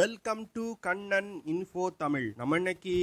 welcome to Kannan Info Tamil நம்ம இன்னைக்கு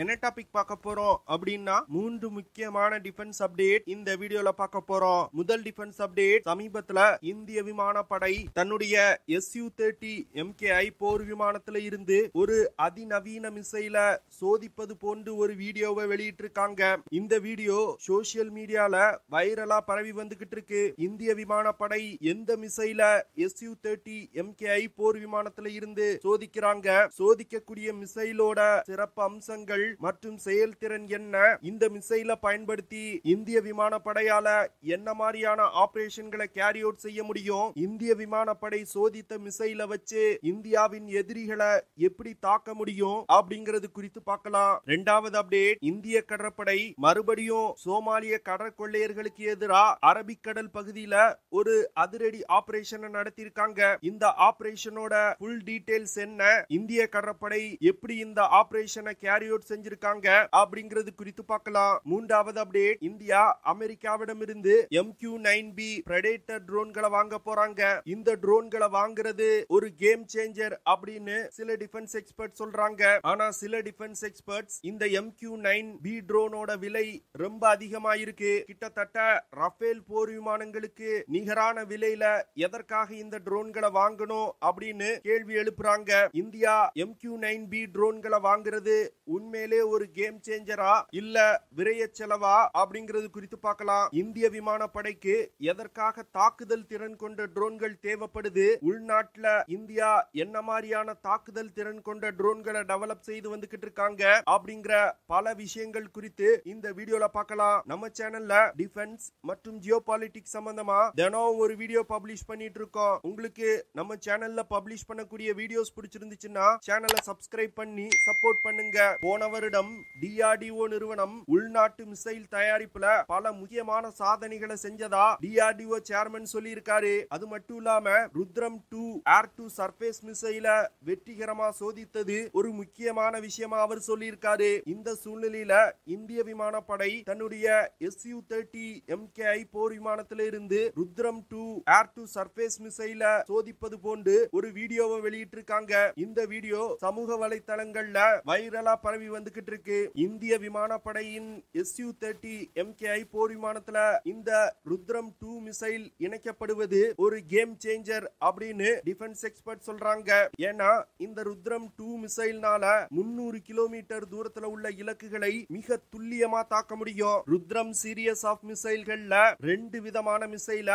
என்ன டாபிக் பார்க்க போறோம் அப்படின்னா மூன்று முக்கியமான டிஃபென்ஸ் அப்டேட் இந்த வீடியோல பார்க்க போறோம் முதல் டிஃபென்ஸ் அப்டேட் சமீபத்துல இந்திய விமானப்படை தன்னுடைய எஸ் யூ தேர்ட்டி எம்கேஐ போர் விமானத்துல இருந்து ஒரு அதிநவீன மிசைல சோதிப்பது போன்று ஒரு வீடியோவை வெளியிட்டிருக்காங்க இந்த வீடியோ சோசியல் மீடியால வைரலா பரவி வந்துகிட்டு இருக்கு இந்திய விமானப்படை எந்த மிசைல எஸ் யூ தேர்ட்டி எம்கேஐ போர் விமானத்துல இருந்து சோதிக்கிறாங்க சோதிக்கக்கூடிய மிசைலோட சிறப்பு அம்சங்கள் மற்றும் செயல்திறன் என்ன இந்த மிசைல பயன்படுத்தி இந்திய விமானப்படையால என்ன மாதிரியான ஆபரேஷன்களை கேரி அவுட் செய்ய முடியும் இந்திய விமானப்படை சோதித்த மிசைல வச்சு இந்தியாவின் எதிரிகளை எப்படி தாக்க முடியும் அப்படிங்கறது குறித்து பார்க்கலாம் ரெண்டாவது அப்டேட் இந்திய கடற்படை மறுபடியும் சோமாலிய கடற்கொள்ளையர்களுக்கு எதிராக அரபிக்கடல் பகுதியில ஒரு அதிரடி ஆபரேஷனை நடத்தியிருக்காங்க இந்த ஆபரேஷனோட புல் டீடைல்ஸ் என்ன இந்திய கடற்படை எப்படி இந்த ஆபரேஷனை கேரி அவுட் செஞ்சிருக்காங்க அப்படிங்கிறது குறித்து பார்க்கலாம் மூன்றாவது அப்டேட் இந்தியா அமெரிக்காவிடம் இருந்து M Q nine B predator ட்ரோன்களை வாங்க போறாங்க இந்த ட்ரோன்களை வாங்குறது ஒரு கேம் சேஞ்சர் அப்படின்னு சில டிஃபென்ஸ் எக்ஸ்பர்ட் சொல்றாங்க ஆனா சில டிஃபென்ஸ் எக்ஸ்பர்ட்ஸ் இந்த எம் கியூ நைன் பி ட்ரோனோட விலை ரொம்ப அதிகமா இருக்கு கிட்டத்தட்ட ரஃபேல் போர் விமானங்களுக்கு நிகரான விலையில எதற்காக இந்த ட்ரோன்களை வாங்கணும் அப்படின்னு கேள்வி எழுப்புறாங்க இந்தியா எம்கியூ நைன் பி ட்ரோன்களை வாங்குறது உண்மையிலே ஒரு கேம் சேஞ்சரா இல்ல விரைய செலவா அப்படிங்கறது குறித்து பார்க்கலாம் இந்திய விமானப்படைக்கு எதற்காக தாக்குதல் திறன் கொண்ட ட்ரோன்கள் தேவைப்படுது உள்நாட்டுல இந்தியா என்ன மாதிரியான தாக்குதல் திறன் கொண்ட ட்ரோன்களை டெவலப் செய்து வந்துகிட்டு இருக்காங்க அப்படிங்கிற பல விஷயங்கள் குறித்து இந்த வீடியோல பார்க்கலாம் நம்ம சேனல்ல டிஃபென்ஸ் மற்றும் ஜியோ பாலிடிக்ஸ் சம்பந்தமா தினம் ஒரு வீடியோ பப்ளிஷ் பண்ணிட்டு இருக்கோம் உங்களுக்கு நம்ம சேனல்ல பப்ளிஷ் பண்ணக்கூடிய வீடியோஸ் பிடிச்சி பிடிச்சிருந்துச்சுன்னா சேனலை சப்ஸ்கிரைப் பண்ணி சப்போர்ட் பண்ணுங்க போன வருடம் டிஆர்டிஓ நிறுவனம் உள்நாட்டு மிசைல் தயாரிப்புல பல முக்கியமான சாதனைகளை செஞ்சதா டிஆர்டிஓ சேர்மன் சொல்லியிருக்காரு அது மட்டும் இல்லாம Rudram two air to surface மிசைல வெற்றிகரமா சோதித்தது ஒரு முக்கியமான விஷயமா அவர் சொல்லியிருக்காரு இந்த சூழ்நிலையில இந்திய விமானப்படை தன்னுடைய எஸ்யூ தேர்ட்டி எம் எம்கேஐ போர் விமானத்தில இருந்து Rudram two air to surface மிசைல சோதிப்பது போன்று ஒரு வீடியோவை வெளியிட்டிருக்காங்க இந்த வீடியோ சமூக வலைதளங்கள்ல வைரலா பரவி வந்துகிட்டு இருக்கு இந்திய விமானப்படையின் எஸ்யூ தேர்ட்டி எம்கேஐ போர் விமானத்துல இந்த ருத்ரம் டூ மிசைல் இணைக்கப்படுவது ஒரு கேம் சேஞ்சர் அப்படின்னு டிஃபென்ஸ் எக்ஸ்பர்ட் சொல்றாங்க ஏன்னா இந்த ருத்ரம் டூ மிசைல்னால முன்னூறு கிலோமீட்டர் தூரத்துல உள்ள இலக்குகளை மிக துல்லியமா தாக்க முடியும் ருத்ரம் சீரியஸ் ஆஃப் மிசைல்கள்ல ரெண்டு விதமான மிசைல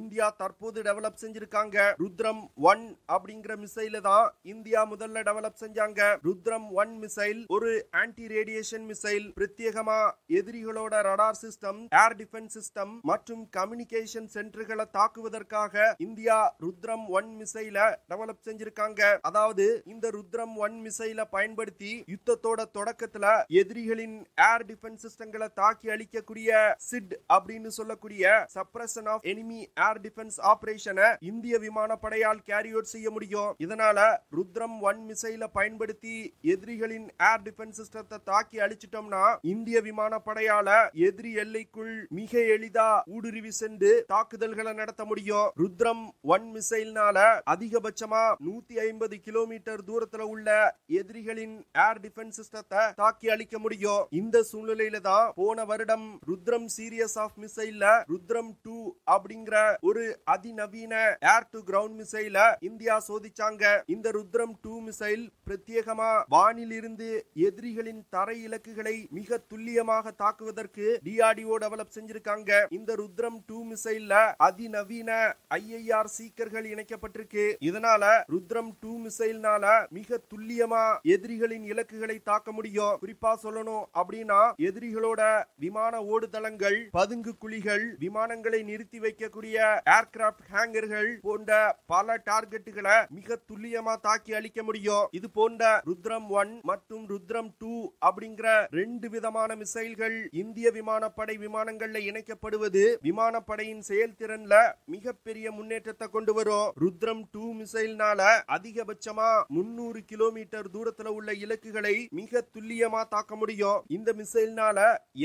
இந்தியா தற்போது டெவலப் செஞ்சிருக்காங்க ருத்ரம் ஒன் அப்படிங்கிற மிசைல தான் இந்தியா முதல்ல டெவலப் செஞ்சாங்க ருத்ரம் ஒன் மிசைல் ஒரு ஆன்டி ரேடியேஷன் மிசைல் பிரத்யேகமா எதிரிகளோட radar system air defence system மற்றும் கம்யூனிகேஷன் சென்டர்களை தாக்குவதற்காக இந்தியா ருத்ரம் ஒன் மிசைல டெவலப் செஞ்சிருக்காங்க அதாவது இந்த ருத்ரம் ஒன் மிசைல பயன்படுத்தி யுத்தத்தோட தொடக்கத்துல எதிரிகளின் ஏர் டிஃபென்ஸ் சிஸ்டங்களை தாக்கி அளிக்கக்கூடிய சிட் அப்படின்னு சொல்லக்கூடிய suppression of enemy air defence ஆபரேஷனை இந்திய விமானப்படையால் கேரி அவுட் செய்ய முடியும் இதனால ருத்ரம் ஒன் மிசைல பயன்படுத்தி எதிரிகளின் ஏர் டிஃபென்ஸ் சிஸ்டத்தை தாக்கி அழிச்சிட்டோம்னா இந்திய விமானப்படையால எதிரி எல்லைக்குள் மிக எளிதா ஊடுருவி சென்று தாக்குதல்களை நடத்த முடியும் ருத்ரம் ஒன் மிசைல்னால அதிகபட்சமா நூத்தி ஐம்பது கிலோமீட்டர் தூரத்துல உள்ள எதிரிகளின் ஏர் டிஃபென்ஸ் சிஸ்டத்தை தாக்கி அழிக்க முடியும் இந்த சூழ்நிலையில தான் போன வருடம் ருத்ரம் சீரியஸ் ஆஃப் மிசைல்ல ருத்ரம் டூ அப்படிங்கிற ஒரு அதிநவீன ஏர் டு கிரவுண்ட் மிசைல இந்தியா சோதிச்சாங்க இந்த ருத்ரம் டூ மிசைல் பிரத்யேகமா வானிலிருந்து எதிரிகளின் தரை இலக்குகளை மிக துல்லியமாக தாக்குவதற்கு டிஆர்டிஓ டெவலப் செஞ்சிருக்காங்க இந்த ருத்ரம் டூ மிசைல்ல அதிநவீன ஐஐஆர் சீக்கர்கள் இணைக்கப்பட்டிருக்கு இதனால ருத்ரம் டூ மிசைல்னால மிக துல்லியமா எதிரிகளின் இலக்குகளை தாக்க முடியும் குறிப்பா சொல்லணும் அப்படின்னா எதிரிகளோட விமான ஓடுதளங்கள் பதுங்கு குழிகள் விமானங்களை நிறுத்தி வைக்கக்கூடிய ஏர்கிராப்ட் ஹேங்கர்கள் போன்ற பல டார்கெட்டுகளை மிக துல்லியமா தாக்க தாக்கி அளிக்க முடியும் இது போன்ற ருத்ரம் ஒன் மற்றும் ருத்ரம் டூ அப்படிங்கிற ரெண்டு விதமான மிசைல்கள் இந்திய விமானப்படை விமானங்கள்ல இணைக்கப்படுவது விமானப்படையின் செயல்திறன்ல மிகப்பெரிய முன்னேற்றத்தை கொண்டு வரும் ருத்ரம் டூ மிசைல்னால அதிகபட்சமா முன்னூறு கிலோமீட்டர் தூரத்துல உள்ள இலக்குகளை மிக துல்லியமா தாக்க முடியும் இந்த மிசைல்னால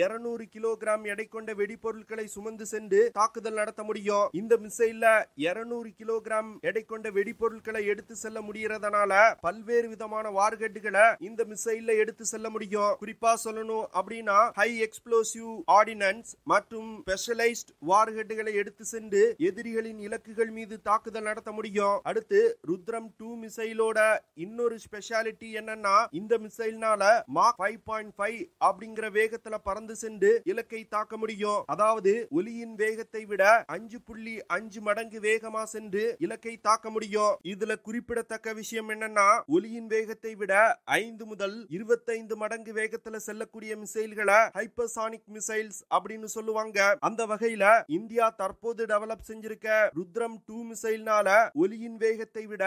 இருநூறு கிலோகிராம் எடை கொண்ட வெடிபொருட்களை சுமந்து சென்று தாக்குதல் நடத்த முடியும் இந்த மிசைல்ல இருநூறு கிலோகிராம் எடை கொண்ட வெடிபொருட்களை எடுத்து செல்ல முடியறது இருக்கிறதுனால பல்வேறு விதமான வார்கெட்டுகளை இந்த மிசைல்ல எடுத்து செல்ல முடியும் குறிப்பா சொல்லணும் அப்படின்னா ஹை எக்ஸ்ப்ளோசிவ் ஆர்டினன்ஸ் மற்றும் ஸ்பெஷலைஸ்ட் வார்கெட்டுகளை எடுத்து சென்று எதிரிகளின் இலக்குகள் மீது தாக்குதல் நடத்த முடியும் அடுத்து ருத்ரம் டூ மிசைலோட இன்னொரு ஸ்பெஷாலிட்டி என்னன்னா இந்த மிசைல்னால மாக் ஃபைவ் பாயிண்ட் ஃபைவ் அப்படிங்கிற வேகத்துல பறந்து சென்று இலக்கை தாக்க முடியும் அதாவது ஒலியின் வேகத்தை விட அஞ்சு புள்ளி அஞ்சு மடங்கு வேகமா சென்று இலக்கை தாக்க முடியும் இதுல குறிப்பிடத்தக்க விஷயம் விஷயம் என்னன்னா ஒலியின் வேகத்தை விட ஐந்து முதல் இருபத்தைந்து மடங்கு வேகத்துல செல்லக்கூடிய மிசைல்களை ஹைப்பர்சானிக் மிசைல்ஸ் அப்படின்னு சொல்லுவாங்க அந்த வகையில இந்தியா தற்போது டெவலப் செஞ்சிருக்க ருத்ரம் டூ மிசைல்னால ஒலியின் வேகத்தை விட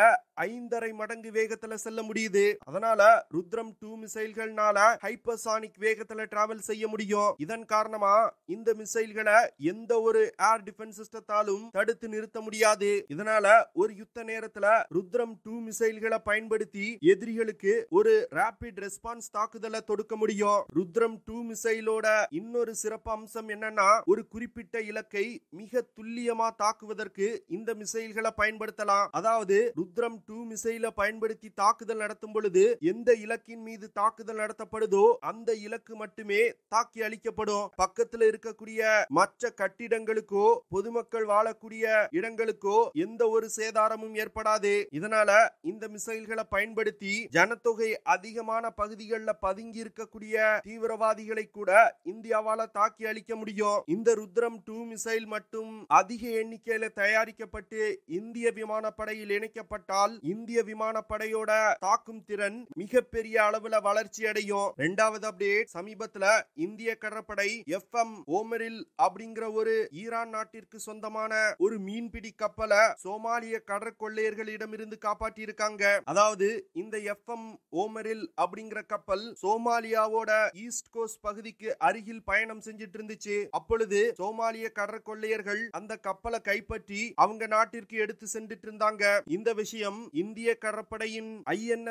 ஐந்தரை மடங்கு வேகத்துல செல்ல முடியுது அதனால ருத்ரம் டூ மிசைல்கள்னால ஹைப்பர்சானிக் வேகத்துல டிராவல் செய்ய முடியும் இதன் காரணமா இந்த மிசைல்களை எந்த ஒரு ஏர் டிஃபென்ஸ் சிஸ்டத்தாலும் தடுத்து நிறுத்த முடியாது இதனால ஒரு யுத்த நேரத்துல ருத்ரம் டூ மிசைல் மிசைல்களை பயன்படுத்தி எதிரிகளுக்கு ஒரு ரேபிட் ரெஸ்பான்ஸ் தாக்குதலை தொடுக்க முடியும் ருத்ரம் டூ மிசைலோட இன்னொரு சிறப்பு அம்சம் என்னன்னா ஒரு குறிப்பிட்ட இலக்கை மிக துல்லியமா தாக்குவதற்கு இந்த மிசைல்களை பயன்படுத்தலாம் அதாவது ருத்ரம் டூ மிசைல பயன்படுத்தி தாக்குதல் நடத்தும் பொழுது எந்த இலக்கின் மீது தாக்குதல் நடத்தப்படுதோ அந்த இலக்கு மட்டுமே தாக்கி அளிக்கப்படும் பக்கத்துல இருக்கக்கூடிய மற்ற கட்டிடங்களுக்கோ பொதுமக்கள் வாழக்கூடிய இடங்களுக்கோ எந்த ஒரு சேதாரமும் ஏற்படாது இதனால இந்த இந்த மிசைல்களை பயன்படுத்தி ஜனத்தொகை அதிகமான பகுதிகளில் பதுங்கி இருக்கக்கூடிய தீவிரவாதிகளை கூட இந்தியாவால தாக்கி அளிக்க முடியும் இந்த ருத்ரம் டூ மிசைல் மட்டும் அதிக எண்ணிக்கையில தயாரிக்கப்பட்டு இந்திய விமானப்படையில் இணைக்கப்பட்டால் இந்திய விமானப்படையோட தாக்கும் திறன் மிகப்பெரிய அளவுல வளர்ச்சி அடையும் இரண்டாவது அப்டேட் சமீபத்துல இந்திய கடற்படை எஃப் எம் ஓமரில் அப்படிங்கிற ஒரு ஈரான் நாட்டிற்கு சொந்தமான ஒரு மீன்பிடி கப்பலை சோமாலிய கடற்கொள்ளையர்களிடமிருந்து காப்பாற்றி இருக்காங்க சொல்றாங்க அதாவது இந்த எஃப் எம் ஓமரில் அப்படிங்கிற கப்பல் சோமாலியாவோட ஈஸ்ட் கோஸ்ட் பகுதிக்கு அருகில் பயணம் செஞ்சிட்டு இருந்துச்சு அப்பொழுது சோமாலிய கடற்கொள்ளையர்கள் அந்த கப்பலை கைப்பற்றி அவங்க நாட்டிற்கு எடுத்து சென்றுட்டு இருந்தாங்க இந்த விஷயம் இந்திய கடற்படையின்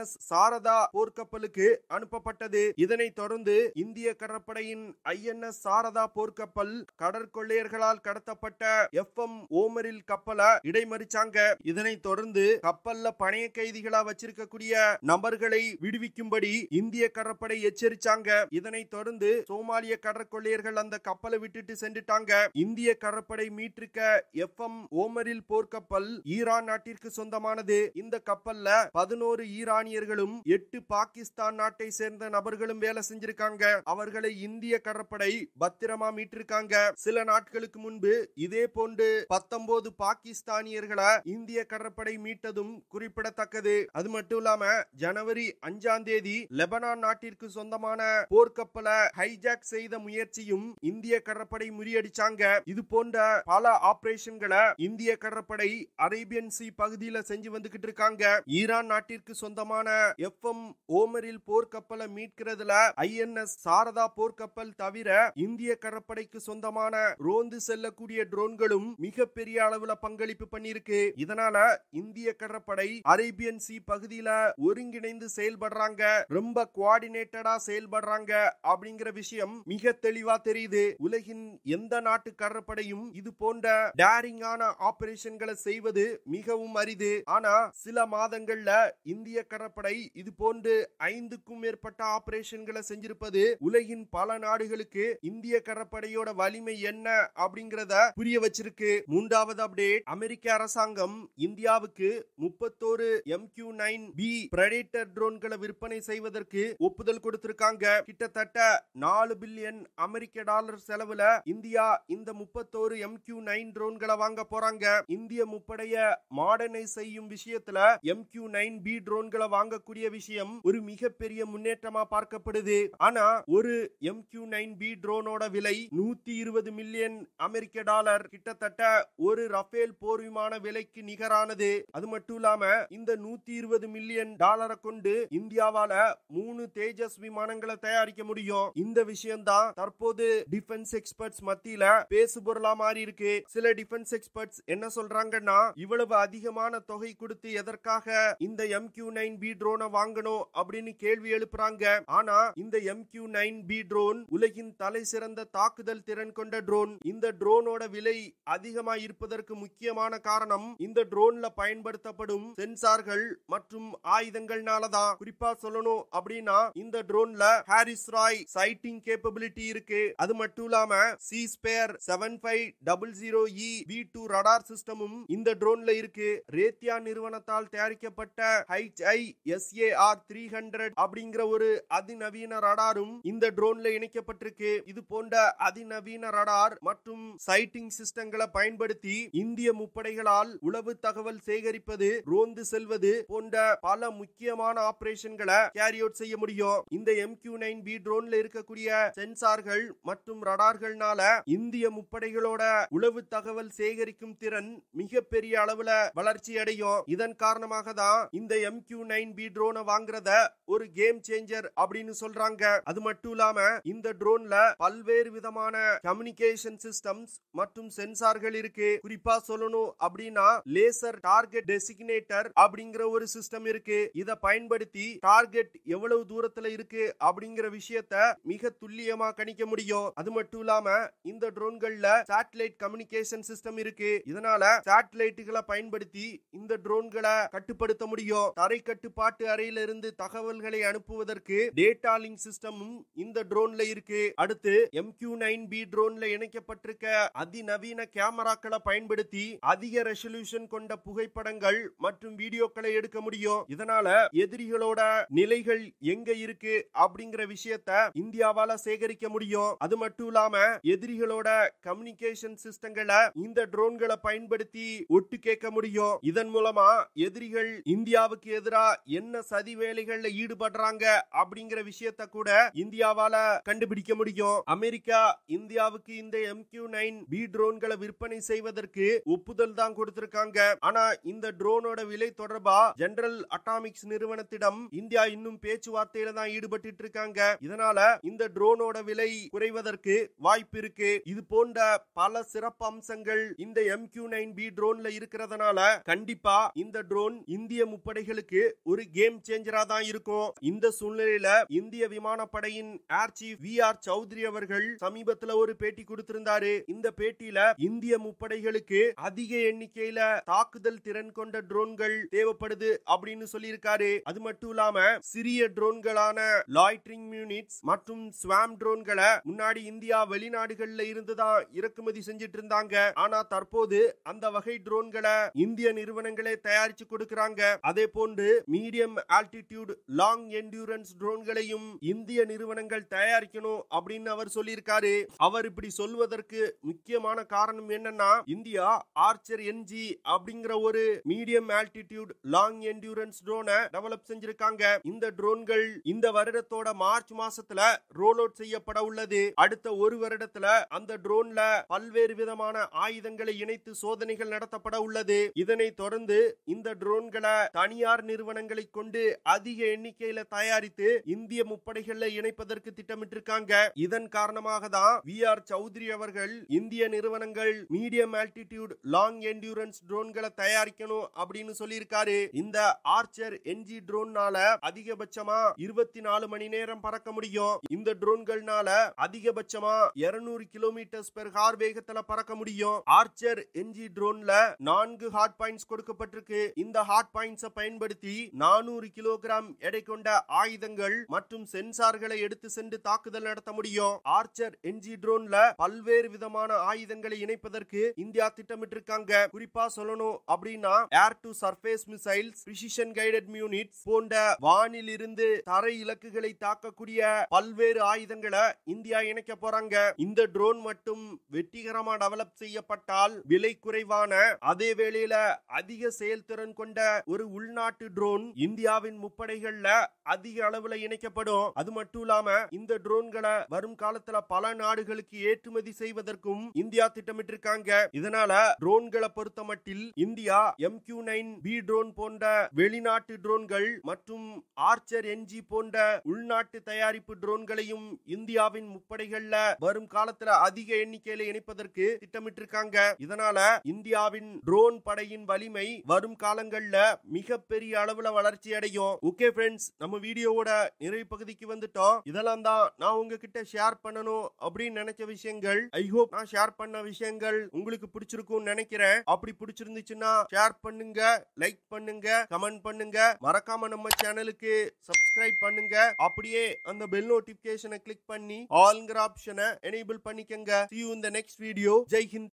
எஸ் சாரதா போர்க்கப்பலுக்கு அனுப்பப்பட்டது இதனைத் தொடர்ந்து இந்திய கடற்படையின் ஐஎன்எஸ் சாரதா போர்க்கப்பல் கடற்கொள்ளையர்களால் கடத்தப்பட்ட எஃப் எம் ஓமரில் கப்பலை இடைமறிச்சாங்க இதனைத் தொடர்ந்து கப்பல்ல பணைய கை கைதிகளா வச்சிருக்கக்கூடிய நபர்களை விடுவிக்கும்படி இந்திய கடற்படை எச்சரிச்சாங்க இதனை தொடர்ந்து சோமாலிய கடற்கொள்ளையர்கள் அந்த கப்பலை விட்டுட்டு சென்றுட்டாங்க இந்திய கடற்படை மீட்டிருக்க எஃப் எம் ஓமரில் போர்க்கப்பல் ஈரான் நாட்டிற்கு சொந்தமானது இந்த கப்பல்ல பதினோரு ஈரானியர்களும் எட்டு பாகிஸ்தான் நாட்டை சேர்ந்த நபர்களும் வேலை செஞ்சிருக்காங்க அவர்களை இந்திய கடற்படை பத்திரமா மீட்டிருக்காங்க சில நாட்களுக்கு முன்பு இதே போன்று பத்தொன்பது பாகிஸ்தானியர்களை இந்திய கடற்படை மீட்டதும் குறிப்பிடத்தக்கது நடக்குது அது மட்டும் இல்லாம ஜனவரி அஞ்சாம் தேதி லெபனான் நாட்டிற்கு சொந்தமான போர்க்கப்பலை ஹைஜாக் செய்த முயற்சியும் இந்திய கடற்படை முறியடிச்சாங்க இது போன்ற பல ஆபரேஷன்களை இந்திய கடற்படை அரேபியன் சி பகுதியில செஞ்சு வந்துகிட்டு இருக்காங்க ஈரான் நாட்டிற்கு சொந்தமான எஃப் எம் ஓமரில் போர்க்கப்பலை மீட்கிறதுல ஐஎன்எஸ் சாரதா போர்க்கப்பல் தவிர இந்திய கடற்படைக்கு சொந்தமான ரோந்து செல்லக்கூடிய ட்ரோன்களும் மிகப்பெரிய அளவுல பங்களிப்பு பண்ணிருக்கு இதனால இந்திய கடற்படை அரேபிய அரேபியன் சி பகுதியில ஒருங்கிணைந்து செயல்படுறாங்க ரொம்ப குவாடினேட்டடா செயல்படுறாங்க அப்படிங்கிற விஷயம் மிக தெளிவா தெரியுது உலகின் எந்த நாட்டு கடற்படையும் இது போன்ற டேரிங்கான ஆபரேஷன்களை செய்வது மிகவும் அரிது ஆனா சில மாதங்கள்ல இந்திய கடற்படை இது போன்று ஐந்துக்கும் மேற்பட்ட ஆபரேஷன்களை செஞ்சிருப்பது உலகின் பல நாடுகளுக்கு இந்திய கடற்படையோட வலிமை என்ன அப்படிங்கறத புரிய வச்சிருக்கு மூன்றாவது அப்டேட் அமெரிக்க அரசாங்கம் இந்தியாவுக்கு முப்பத்தோரு M MQ nine B predator ட்ரோன்களை விற்பனை செய்வதற்கு ஒப்புதல் கொடுத்திருக்காங்க கிட்டத்தட்ட நாலு பில்லியன் அமெரிக்க டாலர் செலவுல இந்தியா இந்த முப்பத்தோரு எம்கியூ நைன் ட்ரோன்களை வாங்க போறாங்க இந்திய முப்படைய மாடர்னைஸ் செய்யும் விஷயத்துல எம் எம்கியூ நைன் பி ட்ரோன்களை வாங்கக்கூடிய விஷயம் ஒரு மிகப்பெரிய முன்னேற்றமா பார்க்கப்படுது ஆனா ஒரு எம் எம்கியூ நைன் பி ட்ரோனோட விலை நூத்தி இருபது மில்லியன் அமெரிக்க டாலர் கிட்டத்தட்ட ஒரு ரஃபேல் போர் விமான விலைக்கு நிகரானது அது மட்டும் இல்லாம இந்த நூத்தி இருபது மில்லியன் டாலரை கொண்டு இந்தியாவால மூணு தேஜஸ் விமானங்களை தயாரிக்க முடியும் இந்த விஷயம் தான் தற்போது டிஃபென்ஸ் எக்ஸ்பர்ட்ஸ் மத்தியில பேசு பொருளா மாறி இருக்கு சில டிஃபென்ஸ் எக்ஸ்பர்ட்ஸ் என்ன சொல்றாங்கன்னா இவ்வளவு அதிகமான தொகை கொடுத்து எதற்காக இந்த எம் கியூ நைன் பி ட்ரோனை வாங்கணும் அப்படின்னு கேள்வி எழுப்புறாங்க ஆனா இந்த M Q nine B drone உலகின் தலை சிறந்த தாக்குதல் திறன் கொண்ட ட்ரோன் இந்த ட்ரோனோட விலை அதிகமா இருப்பதற்கு முக்கியமான காரணம் இந்த ட்ரோன்ல பயன்படுத்தப்படும் சென்சார்கள் ரேடார்கள் மற்றும் ஆயுதங்கள்னாலதான் குறிப்பா சொல்லணும் அப்படின்னா இந்த ட்ரோன்ல ஹாரிஸ் ராய் சைட்டிங் கேப்பபிலிட்டி இருக்கு அது மட்டும் இல்லாம Sea Spray seven five double zero E V two radar சிஸ்டமும் இந்த ட்ரோன்ல இருக்கு ரேத்தியா நிறுவனத்தால் தயாரிக்கப்பட்ட H I S A R three hundred அப்படிங்கிற ஒரு அதிநவீன ரடாரும் இந்த ட்ரோன்ல இணைக்கப்பட்டிருக்கு இது போன்ற அதிநவீன ரடார் மற்றும் சைட்டிங் சிஸ்டங்களை பயன்படுத்தி இந்திய முப்படைகளால் உளவு தகவல் சேகரிப்பது ரோந்து செல்வது செய்வது போன்ற பல முக்கியமான ஆபரேஷன்களை கேரி அவுட் செய்ய முடியும் இந்த எம் கியூ நைன் பி ட்ரோன்ல இருக்கக்கூடிய சென்சார்கள் மற்றும் ரடார்கள்னால இந்திய முப்படைகளோட உளவு தகவல் சேகரிக்கும் திறன் மிகப்பெரிய அளவுல வளர்ச்சி அடையும் இதன் காரணமாக தான் இந்த எம் கியூ நைன் பி ட்ரோனை வாங்குறத ஒரு கேம் சேஞ்சர் அப்படின்னு சொல்றாங்க அது மட்டும் இல்லாம இந்த ட்ரோன்ல பல்வேறு விதமான கம்யூனிகேஷன் சிஸ்டம்ஸ் மற்றும் சென்சார்கள் இருக்கு குறிப்பா சொல்லணும் அப்படின்னா லேசர் டார்கெட் டெசிக்னேட்டர் அப்படின்னு அப்படிங்கிற ஒரு சிஸ்டம் இருக்கு இத பயன்படுத்தி டார்கெட் எவ்வளவு தூரத்துல இருக்கு அப்படிங்கிற விஷயத்த மிக துல்லியமா கணிக்க முடியும் அது மட்டும் இல்லாம இந்த ட்ரோன்கள்ல சேட்டலைட் கம்யூனிகேஷன் சிஸ்டம் இருக்கு இதனால சேட்டலைட்டுகளை பயன்படுத்தி இந்த ட்ரோன்களை கட்டுப்படுத்த முடியும் தரை கட்டுப்பாட்டு அறையில இருந்து தகவல்களை அனுப்புவதற்கு டேட்டா லிங்க் சிஸ்டமும் இந்த ட்ரோன்ல இருக்கு அடுத்து எம் கியூ நைன் பி ட்ரோன்ல இணைக்கப்பட்டிருக்க அதிநவீன கேமராக்களை பயன்படுத்தி அதிக ரெசல்யூஷன் கொண்ட புகைப்படங்கள் மற்றும் வீடியோக்கள் மக்களை எடுக்க முடியும் இதனால எதிரிகளோட நிலைகள் எங்க இருக்கு அப்படிங்கிற விஷயத்த இந்தியாவால சேகரிக்க முடியும் அது மட்டும் இல்லாம எதிரிகளோட கம்யூனிகேஷன் சிஸ்டங்களை இந்த ட்ரோன்களை பயன்படுத்தி ஒட்டு கேட்க முடியும் இதன் மூலமா எதிரிகள் இந்தியாவுக்கு எதிராக என்ன சதி வேலைகள்ல ஈடுபடுறாங்க அப்படிங்கிற விஷயத்த கூட இந்தியாவால கண்டுபிடிக்க முடியும் அமெரிக்கா இந்தியாவுக்கு இந்த கியூ நைன் பி ட்ரோன்களை விற்பனை செய்வதற்கு ஒப்புதல் தான் கொடுத்திருக்காங்க ஆனா இந்த ட்ரோனோட விலை தொடர்பாக தொடர்பா ஜெனரல் அட்டாமிக்ஸ் நிறுவனத்திடம் இந்தியா இன்னும் பேச்சுவார்த்தையில தான் ஈடுபட்டு இருக்காங்க இதனால இந்த ட்ரோனோட விலை குறைவதற்கு வாய்ப்பு இருக்கு இது போன்ற பல சிறப்பு அம்சங்கள் இந்த எம் கியூ நைன் பி ட்ரோன்ல இருக்கிறதுனால கண்டிப்பா இந்த ட்ரோன் இந்திய முப்படைகளுக்கு ஒரு கேம் சேஞ்சரா தான் இருக்கும் இந்த சூழ்நிலையில இந்திய விமானப்படையின் air chief V R Chaudhari அவர்கள் சமீபத்துல ஒரு பேட்டி கொடுத்திருந்தாரு இந்த பேட்டியில இந்திய முப்படைகளுக்கு அதிக எண்ணிக்கையில தாக்குதல் திறன் கொண்ட ட்ரோன்கள் தேவை தேவைப்படுது அப்படின்னு சொல்லியிருக்காரு அது மட்டும் இல்லாம சிறிய ட்ரோன்களான லாய்டரிங் யூனிட்ஸ் மற்றும் ஸ்வாம் ட்ரோன்களை முன்னாடி இந்தியா வெளிநாடுகள்ல இருந்துதான் இறக்குமதி செஞ்சுட்டு இருந்தாங்க ஆனா தற்போது அந்த வகை ட்ரோன்களை இந்திய நிறுவனங்களே தயாரிச்சு கொடுக்கறாங்க அதே போன்று மீடியம் ஆல்டிடியூட் லாங் என்டியூரன்ஸ் ட்ரோன்களையும் இந்திய நிறுவனங்கள் தயாரிக்கணும் அப்படின்னு அவர் சொல்லியிருக்காரு அவர் இப்படி சொல்வதற்கு முக்கியமான காரணம் என்னன்னா இந்தியா ஆர்ச்சர் என்ஜி அப்படிங்கிற ஒரு மீடியம் ஆல்டிடியூட் லாங் என்டியூரன்ஸ் ட்ரோனை டெவலப் செஞ்சிருக்காங்க இந்த ட்ரோன்கள் இந்த வருடத்தோட மார்ச் மாசத்துல ரோல் அவுட் செய்யப்பட உள்ளது அடுத்த ஒரு வருடத்துல அந்த ட்ரோன்ல பல்வேறு விதமான ஆயுதங்களை இணைத்து சோதனைகள் நடத்தப்பட உள்ளது இதனை தொடர்ந்து இந்த ட்ரோன்களை தனியார் நிறுவனங்களை கொண்டு அதிக எண்ணிக்கையில தயாரித்து இந்திய முப்படைகள்ல இணைப்பதற்கு திட்டமிட்டிருக்காங்க இதன் காரணமாக தான் வி ஆர் சௌத்ரி அவர்கள் இந்திய நிறுவனங்கள் மீடியம் ஆல்டிடியூட் லாங் என்டியூரன்ஸ் ட்ரோன்களை தயாரிக்கணும் அப்படின்னு சொல்லியிருக்காரு சொல்றாரு இந்த ஆர்ச்சர் என்ஜி ட்ரோன்னால அதிகபட்சமா இருபத்தி நாலு மணி நேரம் பறக்க முடியும் இந்த ட்ரோன்கள்னால அதிகபட்சமா இருநூறு கிலோமீட்டர்ஸ் பெர் ஹார் வேகத்துல பறக்க முடியும் ஆர்ச்சர் என்ஜி ட்ரோன்ல நான்கு ஹாட் பாயிண்ட்ஸ் கொடுக்கப்பட்டிருக்கு இந்த ஹாட் பாயிண்ட்ஸை பயன்படுத்தி நானூறு கிலோகிராம் எடை கொண்ட ஆயுதங்கள் மற்றும் சென்சார்களை எடுத்து சென்று தாக்குதல் நடத்த முடியும் ஆர்ச்சர் என்ஜி ட்ரோன்ல பல்வேறு விதமான ஆயுதங்களை இணைப்பதற்கு இந்தியா திட்டமிட்டிருக்காங்க குறிப்பா சொல்லணும் அப்படின்னா air to surface missiles precision guided munitions போன்ற வானிலிருந்து தரை இலக்குகளை தாக்கக்கூடிய பல்வேறு ஆயுதங்களை இந்தியா இணைக்க போறாங்க இந்த ட்ரோன் மட்டும் வெற்றிகரமா டெவலப் செய்யப்பட்டால் விலை குறைவான அதே வேளையில அதிக செயல்திறன் கொண்ட ஒரு உள்நாட்டு ட்ரோன் இந்தியாவின் முப்படைகள்ல அதிக அளவுல இணைக்கப்படும் அது மட்டும் இல்லாம இந்த ட்ரோன்களை வரும் காலத்துல பல நாடுகளுக்கு ஏற்றுமதி செய்வதற்கும் இந்தியா திட்டமிட்டிருக்காங்க இதனால ட்ரோன்களை பொறுத்த மட்டில் India M Q nine B drone drone போன்ற வெளிநாட்டு ட்ரோன்கள் மற்றும் ஆர்ச்சர் என்ஜி போன்ற உள்நாட்டு தயாரிப்பு ட்ரோன்களையும் இந்தியாவின் முப்படைகள்ல வரும் காலத்துல அதிக எண்ணிக்கையில இணைப்பதற்கு திட்டமிட்டிருக்காங்க இதனால இந்தியாவின் ட்ரோன் படையின் வலிமை வரும் காலங்கள்ல மிகப்பெரிய அளவுல வளர்ச்சி அடையும் ஓகே ஃப்ரெண்ட்ஸ் நம்ம வீடியோவோட நிறைவு பகுதிக்கு வந்துட்டோம் இதெல்லாம் தான் நான் உங்ககிட்ட ஷேர் பண்ணணும் அப்படின்னு நினைச்ச விஷயங்கள் ஐ ஹோப் நான் ஷேர் பண்ண விஷயங்கள் உங்களுக்கு பிடிச்சிருக்கும் நினைக்கிறேன் அப்படி பிடிச்சிருந்துச்சுன்னா ஷேர் பண்ணுங்க லைக் பண்ணுங்க பண்ணுங்க கமெண்ட் பண்ணுங்க மறக்காம நம்ம சேனலுக்கு சப்ஸ்கிரைப் பண்ணுங்க அப்படியே அந்த பெல் நோட்டிபிகேஷனை கிளிக் பண்ணி ஆல்ங்கிற ஆப்ஷனை எனேபிள் பண்ணிக்கங்க சி யூ இந்த நெக்ஸ்ட் வீடியோ ஜெய்